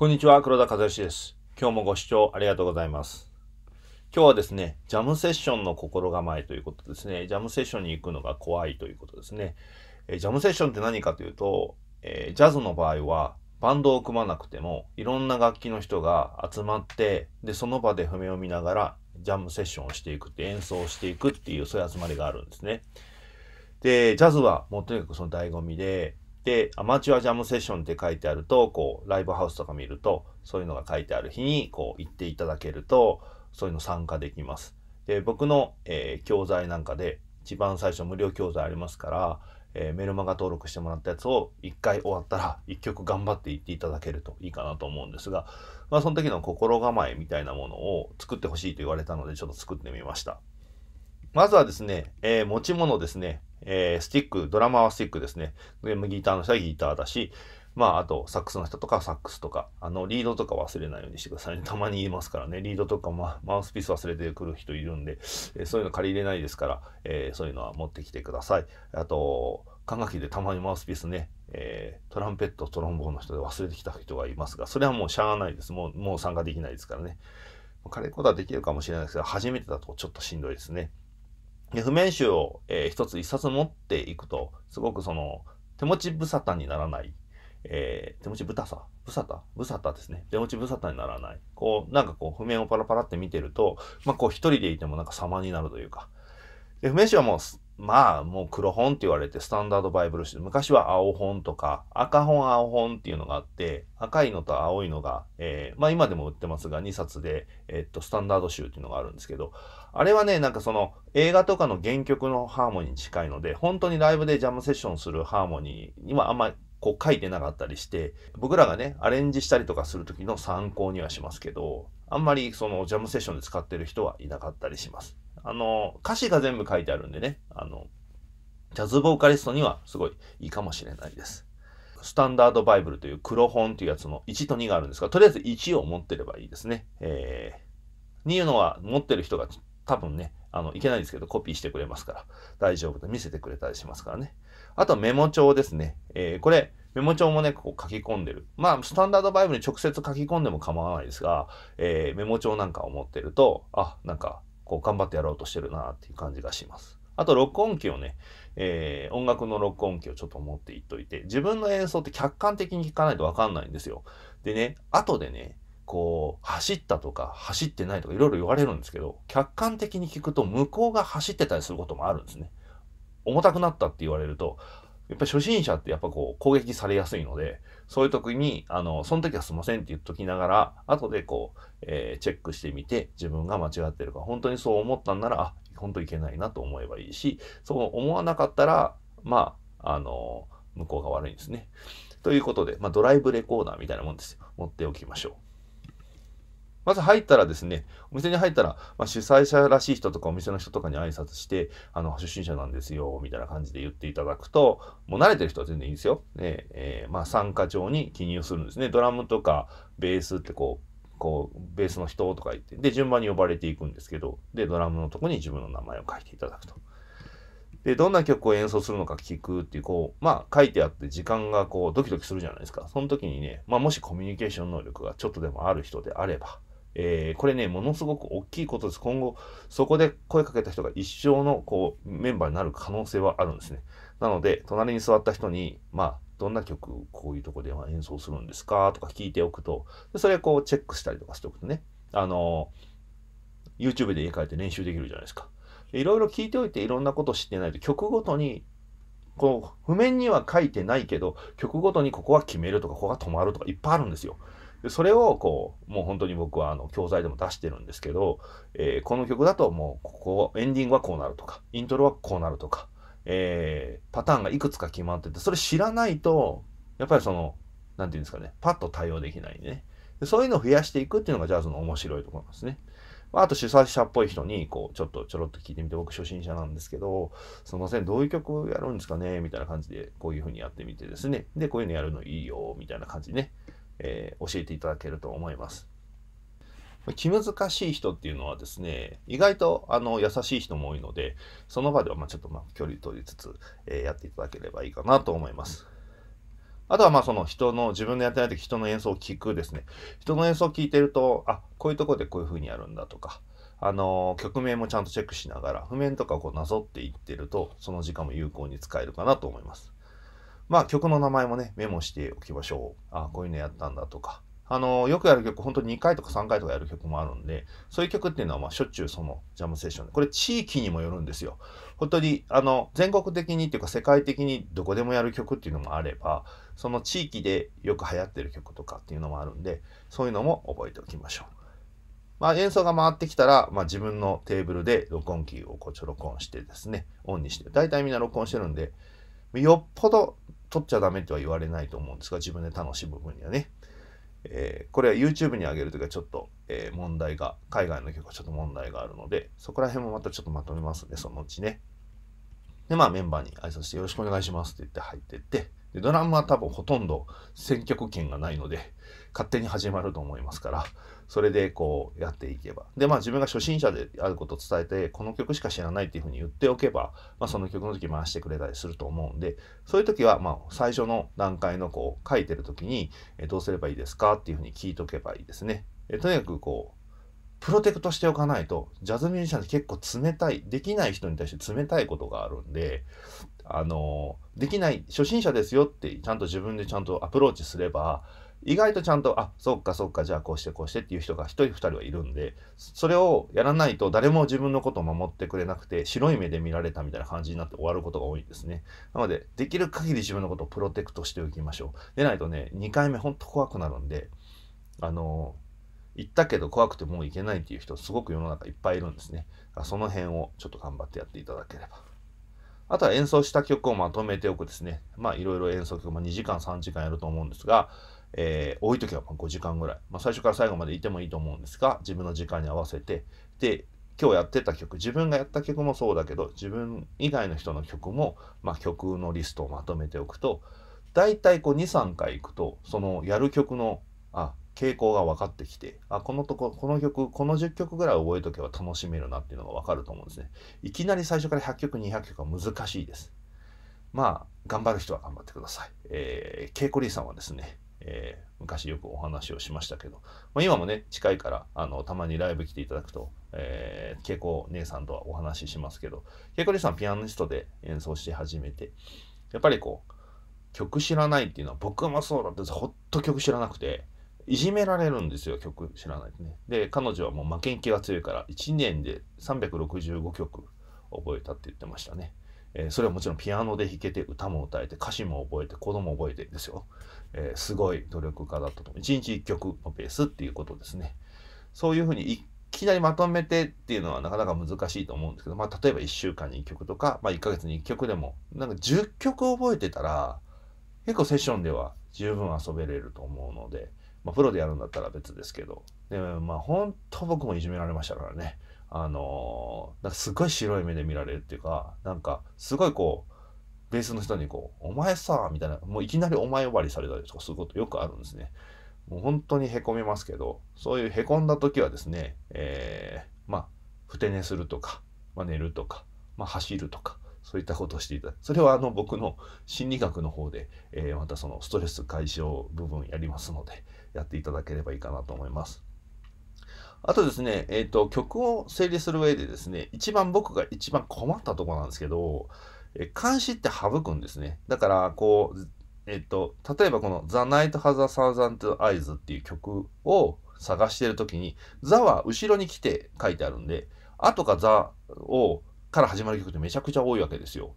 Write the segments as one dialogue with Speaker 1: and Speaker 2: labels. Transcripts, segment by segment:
Speaker 1: こんにちは、黒田和義です。今日もご視聴ありがとうございます。今日はですね、ジャムセッションの心構えということですね。ジャムセッションに行くのが怖いということですね。えジャムセッションって何かというと、えー、ジャズの場合は、バンドを組まなくても、いろんな楽器の人が集まって、で、その場で譜面を見ながら、ジャムセッションをしていくって、演奏をしていくっていう、そういう集まりがあるんですね。で、ジャズはもうとにかくその醍醐味で、で、アマチュアジャムセッションって書いてあると、こう、ライブハウスとか見ると、そういうのが書いてある日に、こう、行っていただけると、そういうの参加できます。で、僕の、えー、教材なんかで、一番最初無料教材ありますから、えー、メルマガ登録してもらったやつを1回終わったら1曲頑張って行っていただけるといいかなと思うんですが、まあ、その時の心構えみたいなものを作ってほしいと言われたのでちょっと作ってみましたまずはですね、えー、持ち物ですねえー、スティック、ドラマはスティックですね。で、ギターの人はギターだし、まあ、あと、サックスの人とかサックスとか、あの、リードとか忘れないようにしてくださいね。たまに言いますからね。リードとか、ま、マウスピース忘れてくる人いるんで、えー、そういうの借りれないですから、えー、そういうのは持ってきてください。あと、管楽器でたまにマウスピースね、えー、トランペット、トロンボーンの人で忘れてきた人がいますが、それはもうしゃあないです。もう、もう参加できないですからね。借りることはできるかもしれないですが、初めてだとちょっとしんどいですね。譜面集を、えー、一つ一冊持っていくと、すごくその、手持ち無沙汰にならない、えー、手持ちぶたさ、ぶさた、ぶさたですね。手持ちぶさたにならない。こう、なんかこう、譜面をパラパラって見てると、まあこう一人でいてもなんか様になるというか。で、譜面集はもうまあもう黒本って言われてスタンダードバイブル誌昔は青本とか赤本青本っていうのがあって赤いのと青いのが、えー、まあ今でも売ってますが2冊で、えー、っとスタンダード集っていうのがあるんですけどあれはねなんかその映画とかの原曲のハーモニーに近いので本当にライブでジャムセッションするハーモニーにはあんまりこう書いてなかったりして僕らがねアレンジしたりとかする時の参考にはしますけどあんまりそのジャムセッションで使ってる人はいなかったりします。あの、歌詞が全部書いてあるんでね、あの、ジャズボーカリストにはすごいいいかもしれないです。スタンダードバイブルという黒本というやつの1と2があるんですが、とりあえず1を持ってればいいですね。えー、2のは持ってる人が多分ね、あの、いけないんですけど、コピーしてくれますから、大丈夫と見せてくれたりしますからね。あとメモ帳ですね。えー、これ、メモ帳もね、ここ書き込んでる。まあ、スタンダードバイブルに直接書き込んでも構わないですが、えー、メモ帳なんかを持ってると、あ、なんか、こう頑張ってやろうとしてるなっていう感じがします。あと録音機をね、えー、音楽の録音機をちょっと持っていっといて、自分の演奏って客観的に聞かないとわかんないんですよ。でね、後でね、こう、走ったとか走ってないとかいろいろ言われるんですけど、客観的に聞くと向こうが走ってたりすることもあるんですね。重たくなったって言われると、やっぱ初心者ってやっぱこう攻撃されやすいので、そういう時に、あの、その時はすいませんって言っときながら、後でこう、えー、チェックしてみて、自分が間違ってるか、本当にそう思ったんなら、あ、本当いけないなと思えばいいし、そう思わなかったら、まあ、あの、向こうが悪いんですね。ということで、まあ、ドライブレコーダーみたいなもんですよ。持っておきましょう。まず入ったらですね、お店に入ったら、まあ、主催者らしい人とかお店の人とかに挨拶して、あの、初心者なんですよ、みたいな感じで言っていただくと、もう慣れてる人は全然いいんですよ。ねえー、まあ、参加帳に記入するんですね。ドラムとかベースってこう、こう、ベースの人とか言って、で、順番に呼ばれていくんですけど、で、ドラムのとこに自分の名前を書いていただくと。で、どんな曲を演奏するのか聞くっていう、こう、まあ、書いてあって時間がこう、ドキドキするじゃないですか。その時にね、まあ、もしコミュニケーション能力がちょっとでもある人であれば、えー、これね、ものすごく大きいことです。今後、そこで声かけた人が一生のこうメンバーになる可能性はあるんですね。なので、隣に座った人に、まあ、どんな曲、こういうとこでは演奏するんですかとか聞いておくと、でそれをこうチェックしたりとかしておくとね、あのー、YouTube で家帰って練習できるじゃないですか。いろいろ聞いておいていろんなこと知ってないと曲ごとにこう譜面には書いてないけど曲ごとにここは決めるとかここが止まるとかいっぱいあるんですよ。でそれをこうもう本当に僕はあの教材でも出してるんですけど、えー、この曲だともうここエンディングはこうなるとかイントロはこうなるとか、えー、パターンがいくつか決まっててそれ知らないとやっぱりその何て言うんですかねパッと対応できないねでそういうのを増やしていくっていうのがジャズの面白いところなんですね。あと主催者っぽい人にこうちょっとちょろっと聞いてみて僕初心者なんですけどすいませんどういう曲やるんですかねみたいな感じでこういう風にやってみてですねでこういうのやるのいいよみたいな感じでねえー、教えていただけると思います。気難しい人っていうのはですね、意外とあの優しい人も多いので、その場ではまちょっとま距離取りつつ、えー、やっていただければいいかなと思います。あとはまあその人の、自分でやってない時人の演奏を聞くですね。人の演奏を聞いてると、あ、こういうとこでこういう風にやるんだとか、あの曲名もちゃんとチェックしながら譜面とかをこうなぞっていってるとその時間も有効に使えるかなと思います。まあ曲の名前もね、メモしておきましょう。あこういうのやったんだとか。あの、よくやる曲、本当に2回とか3回とかやる曲もあるんで、そういう曲っていうのは、まあ、しょっちゅうそのジャムセッションで、これ地域にもよるんですよ。本当に、あの、全国的にっていうか世界的にどこでもやる曲っていうのもあれば、その地域でよく流行ってる曲とかっていうのもあるんで、そういうのも覚えておきましょう。まあ、演奏が回ってきたら、まあ、自分のテーブルで録音キーをこっちょ録音してですね、オンにして、大体みんな録音してるんで、よっぽど取っちゃダメとは言われないと思うんですが、自分で楽しむ分にはね。えー、これは YouTube に上げるときはちょっと、えー、問題が、海外の曲はちょっと問題があるので、そこら辺もまたちょっとまとめますね、そのうちね。で、まあメンバーに挨拶してよろしくお願いしますって言って入ってって、でドラムは多分ほとんど選曲権がないので勝手に始まると思いますからそれでこうやっていけばでまあ自分が初心者であることを伝えてこの曲しか知らないっていうふうに言っておけば、まあ、その曲の時回してくれたりすると思うんでそういう時はまあ最初の段階のこう書いてる時に、えどうすればいいですかっていうふうに聞いとけばいいですね。えとにかくこうプロテクトしておかないと、ジャズミュージシャンって結構冷たい、できない人に対して冷たいことがあるんで、あの、できない、初心者ですよって、ちゃんと自分でちゃんとアプローチすれば、意外とちゃんと、あ、そっかそっか、じゃあこうしてこうしてっていう人が一人二人はいるんで、それをやらないと誰も自分のことを守ってくれなくて、白い目で見られたみたいな感じになって終わることが多いんですね。なので、できる限り自分のことをプロテクトしておきましょう。でないとね、2回目ほんと怖くなるんで、あの行ったけど怖くてもう行けないっていう人すごく世の中いっぱいいるんですね。その辺をちょっと頑張ってやっていただければ。あとは演奏した曲をまとめておくですね。まあいろいろ演奏曲、まあ、2時間3時間やると思うんですが、えー、多い時は5時間ぐらい、まあ、最初から最後までいてもいいと思うんですが自分の時間に合わせてで今日やってた曲自分がやった曲もそうだけど自分以外の人の曲も、まあ、曲のリストをまとめておくと大体こう23回いくとそのやる曲のあ傾向が分かってきて、あ、このとこ、この曲、この10曲ぐらい覚えとけば楽しめるなっていうのが分かると思うんですね。いきなり最初から100曲、200曲は難しいです。まあ、頑張る人は頑張ってください。えー、ケイコリーさんはですね、えー、昔よくお話をしましたけど、まあ、今もね近いからあのたまにライブ来ていただくと、えー、恵子姉さんとはお話ししますけどコリーさんピアニストで演奏して始めてやっぱりこう曲知らないっていうのは僕もそうだってほっと曲知らなくていじめられるんですよ曲知らないとね。で彼女はもう負けん気が強いから1年で365曲覚えたって言ってましたね。えー、それはもちろんピアノで弾けて歌も歌えて歌詞も覚えて子供覚えてですよ、えー、すごい努力家だったと1日1曲のペースっていうことですねそういうふうにいきなりまとめてっていうのはなかなか難しいと思うんですけど、まあ、例えば1週間に1曲とか、まあ、1ヶ月に1曲でもなんか10曲覚えてたら結構セッションでは十分遊べれると思うのでまあ、プロでやるんだったら別ですけど、でも、まあ、本当僕もいじめられましたからね。あのー、なんかすごい白い目で見られるっていうか、なんかすごいこう、ベースの人にこう、お前さ、みたいな、もういきなりお前呼ばわりされたりとかすることよくあるんですね。もう本当にへこみますけど、そういうへこんだ時はですね、えー、まあ、ふて寝するとか、まあ、寝るとか、まあ、走るとか、そういったことをしていただく。それはあの僕の心理学の方で、えー、またそのストレス解消部分やりますので、やっていただければいいかなと思います。あとですね、えっ、ー、と、曲を整理する上でですね、一番僕が一番困ったとこなんですけど、え監視って省くんですね。だから、こう、えっ、ー、と、例えばこの The Night Has a Thousand Eyes っていう曲を探してるときに、ザは後ろに来て書いてあるんで、あとかザをから始まる曲ってめちゃくちゃ多いわけですよ。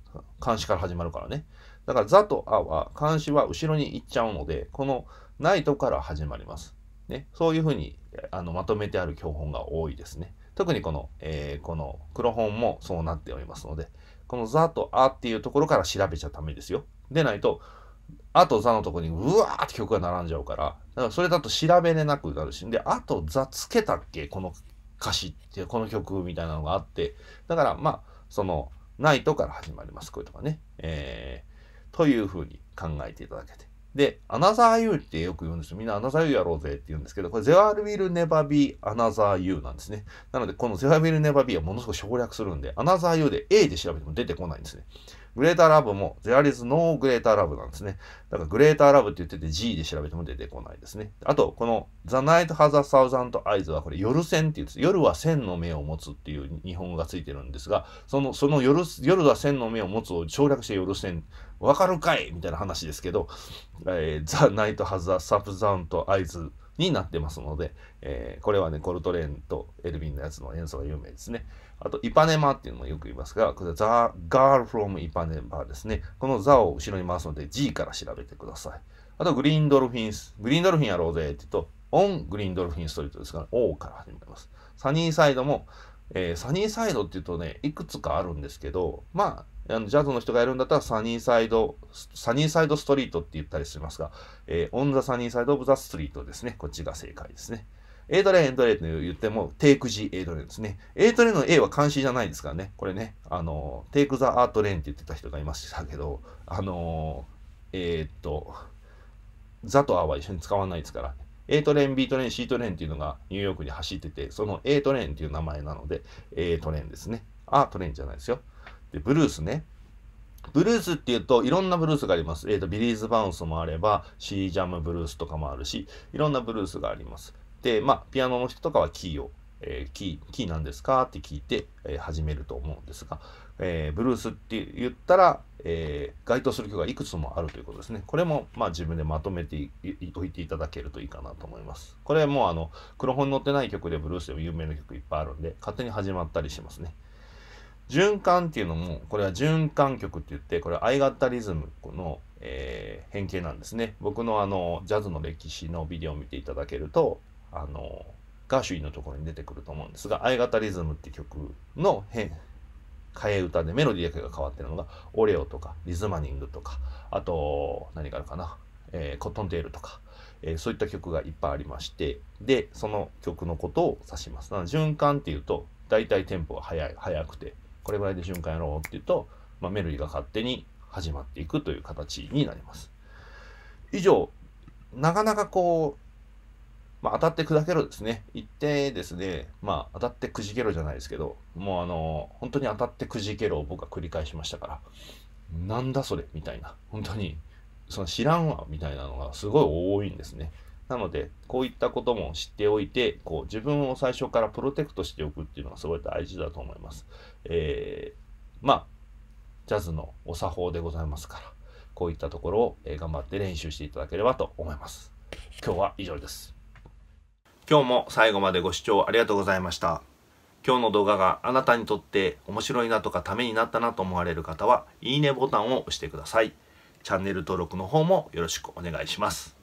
Speaker 1: 監視から始まるからね。だから、ザとアは、監視は後ろに行っちゃうので、このナイトから始まります。ね、そういうふうにあのまとめてある教本が多いですね。特にこの、えー、この黒本もそうなっておりますので、このザとアっていうところから調べちゃダメですよ。でないと、あとザのとこにうわーって曲が並んじゃうから、だからそれだと調べれなくなるし、で、あとザつけたっけこの歌詞って、この曲みたいなのがあって、だからまあ、その、ナイトから始まります。こういうとかね。えー、というふうに考えていただけて。で、アナザーユーってよく言うんですよ。みんなアナザーユーやろうぜって言うんですけど、これ、ゼアル・ビィル・ネバ・ビー・アナザーユーなんですね。なので、このゼアル・ビィル・ネバ・ビーはものすごく省略するんで、アナザーユーで A で調べても出てこないんですね。グレーターラブもゼアリズノーグレーターラブなんですね。だからグレーターラブって言ってて G で調べても出てこないですね。あと、この The Night Has a Thousand Eyes はこれ夜線って言うんです。夜は千の目を持つっていう日本語がついてるんですが、そのその夜夜は千の目を持つを省略して夜線、わかるかいみたいな話ですけど、えー、The Night Has a Thousand Eyes になってますので、えー、これはね、コルトレーンとエルヴィンのやつの演奏が有名ですね。あと、イパネマっていうのもよく言いますが、これ、ザ・ガール・フロム・イパネマですね。このザを後ろに回すので、G から調べてください。あと、グリーンドルフィンス、グリーンドルフィンやろうぜって言うと、オン・グリーンドルフィンストリートですから、O から始めます。サニーサイドも、えー、サニーサイドっていうとね、いくつかあるんですけど、まあ、あのジャズの人がやるんだったらサニーサイド、サニーサイドストリートって言ったりしますが、えー、オンザサニーサイドオブザストリートですね。こっちが正解ですね。A トレーン、イ、ントレーンと言っても、テイクエ A トレーンですね。A トレーンの A は監視じゃないですからね。これね、あの、テイクザアートレーンって言ってた人がいましたけど、あのえー、っと、ザとアは一緒に使わないですから、A トレーン、B トレーン、C トレーンっていうのがニューヨークに走ってて、その A トレーンっていう名前なので、A トレーンですね。アートレーンじゃないですよ。で、ブルースね。ブルースっていうといろんなブルースがあります。えっ、ー、と、ビリーズバウンスもあれば、シージャムブルースとかもあるし、いろんなブルースがあります。で、まあ、ピアノの人とかはキーを、えー、キー、キーなんですかって聞いて、えー、始めると思うんですが、えー、ブルースって言ったら、えー、該当する曲がいくつもあるということですね。これも、まあ、自分でまとめておいていただけるといいかなと思います。これもうあの、黒本に載ってない曲でブルースでも有名な曲いっぱいあるんで、勝手に始まったりしますね。循環っていうのも、これは循環曲って言って、これは相型リズムの、えー、変形なんですね。僕のあの、ジャズの歴史のビデオを見ていただけると、あの、ガーシュインのところに出てくると思うんですが、相型リズムって曲の変、替え歌でメロディーだけが変わってるのが、オレオとか、リズマニングとか、あと、何があるかな、えー、コットンテールとか、えー、そういった曲がいっぱいありまして、で、その曲のことを指します。の循環っていうと、大体テンポが速い、速くて、これぐらいで循環やろうっていうと、まあ、メルリが勝手に始まっていくという形になります。以上、なかなかこう、まあ、当たって砕けろですね。一定ですね、まあ、当たってくじけろじゃないですけど、もうあの、本当に当たってくじけろを僕は繰り返しましたから、なんだそれみたいな、本当に、その知らんわみたいなのがすごい多いんですね。なので、こういったことも知っておいて、こう自分を最初からプロテクトしておくっていうのはすごい大事だと思います。えー、まあ、ジャズのお作法でございますから、こういったところを、え頑張って練習していただければと思います。今日は以上です。今日も最後までご視聴ありがとうございました。今日の動画があなたにとって面白いなとかためになったなと思われる方は、いいねボタンを押してください。チャンネル登録の方もよろしくお願いします。